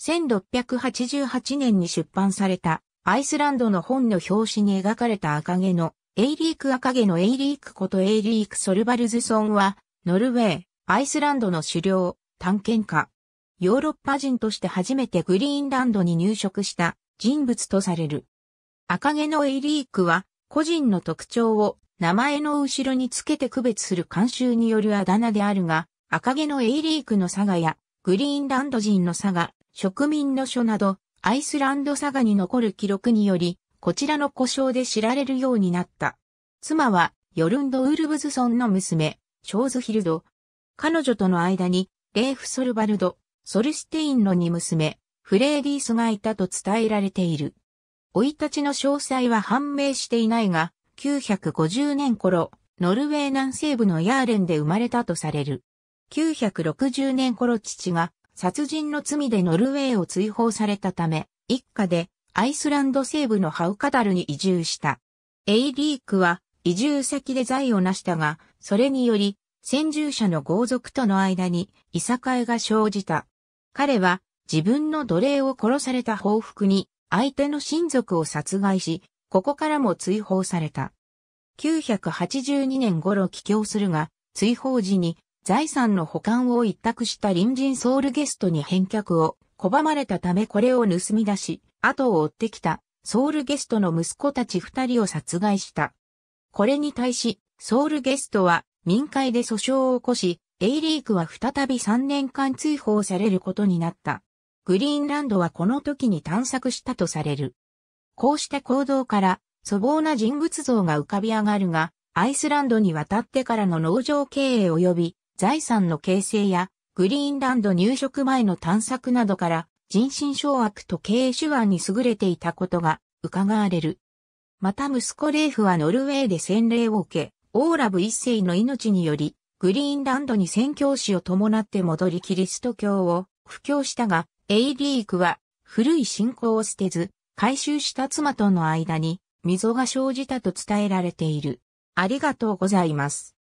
1688年に出版されたアイスランドの本の表紙に描かれた赤毛のエイリーク赤毛のエイリークことエイリーク・ソルバルズソンはノルウェー、アイスランドの狩猟、探検家。ヨーロッパ人として初めてグリーンランドに入植した人物とされる。赤毛のエイリークは個人の特徴を名前の後ろにつけて区別する慣習によるあだ名であるが、赤毛のエイリークの佐賀やグリーンランド人の佐賀、植民の書など、アイスランド佐賀に残る記録により、こちらの故障で知られるようになった。妻は、ヨルンド・ウルブズソンの娘、ショーズヒルド。彼女との間に、レーフ・ソルバルド、ソルステインの二娘、フレーディースがいたと伝えられている。老い立ちの詳細は判明していないが、950年頃、ノルウェー南西部のヤーレンで生まれたとされる。960年頃父が殺人の罪でノルウェーを追放されたため、一家でアイスランド西部のハウカダルに移住した。エイリークは移住先で財を成したが、それにより先住者の豪族との間にいさかいが生じた。彼は自分の奴隷を殺された報復に相手の親族を殺害し、ここからも追放された。982年頃帰郷するが、追放時に財産の保管を一択した隣人ソウルゲストに返却を拒まれたためこれを盗み出し、後を追ってきたソウルゲストの息子たち二人を殺害した。これに対し、ソウルゲストは民会で訴訟を起こし、イリークは再び3年間追放されることになった。グリーンランドはこの時に探索したとされる。こうした行動から粗暴な人物像が浮かび上がるが、アイスランドに渡ってからの農場経営及び財産の形成や、グリーンランド入植前の探索などから、人心掌握と経営手腕に優れていたことが、伺われる。また息子レーフはノルウェーで洗礼を受け、オーラブ一世の命により、グリーンランドに宣教師を伴って戻りキリスト教を布教したが、エイリークは古い信仰を捨てず、回収した妻との間に溝が生じたと伝えられている。ありがとうございます。